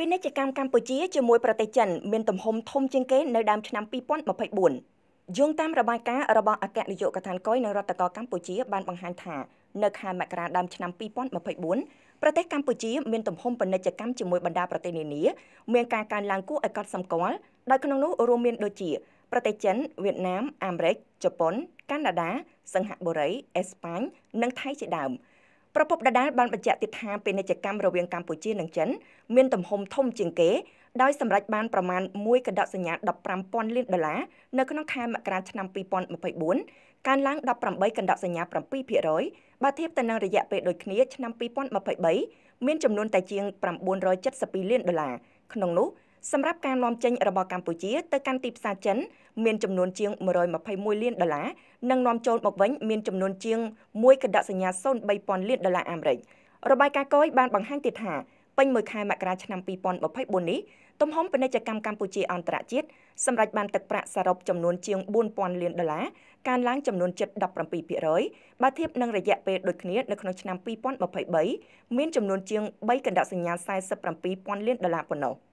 ពាណិជ្ជកម្មកម្ពុជាជាមួយប្រទេសចិនមានទំហំធំជាងគេនៅដើមឆ្នាំ2024យោងតាមរបាយការណ៍របស់អគ្គនាយកដ្ឋានកុយនៅរដ្ឋកោកម្ពុជា បានបង្ហាញថានៅខែមករាដើមឆ្នាំ2024ប្រទេសកម្ពុជាមានទំហំពាណិជ្ជកម្មជាមួយបណ្ដាប្រទេសនានាមានការកើនឡើងគួរឲ្យកត់សម្គាល់ដោយក្នុងនោះរួមមានដូចជាប្រទេសចិនវៀតណាម អាមេរិកជប៉ុនកាណាដាសិង្ហបុរីអេស្ប៉ាញនិងថៃជាដើម។ប្រពន្ធដដែលបានបញ្ជាក់ទៀតថាពាណិជ្ជកម្មរវាងកម្ពុជានិងចិនមានទំហំធំជាងគេដោយសម្រេចបានប្រមាណ1កដកសញ្ញា15,000លានដុល្លារនៅក្នុងខែមករាឆ្នាំ2024កើនឡើង18កដកសញ្ញា7%បើធៀបទៅនឹងរយៈពេលដូចគ្នាឆ្នាំ2023មានចំនួនតែជាង972លានដុល្លារក្នុងនោះសម្រាប់ការនាំចេញរបស់កម្ពុជាទៅកាន់ទីផ្សារចិនមានចំនួនជាង121លានដុល្លារនិងនាំចូលមកវិញមានចំនួនជាង1កដសញ្ញា03000លានដុល្លារអាមេរិករបាយការណ៍កយបានបង្ហាញទៀតថាពេញមួយខែមករាឆ្នាំ2024នេះទំហំពាណិជ្ជកម្មកម្ពុជាអន្តរជាតិសម្រេចបានទឹកប្រាក់សរុបចំនួនជាង4000លានដុល្លារកើនឡើងចំនួនជិត17%បើធៀបនឹងរយៈពេលដូចគ្នានៅក្នុងឆ្នាំ2023មានចំនួនជាង3កណ្ដាសញ្ញា47,000លានដុល្លារប៉ុណ្ណោះ។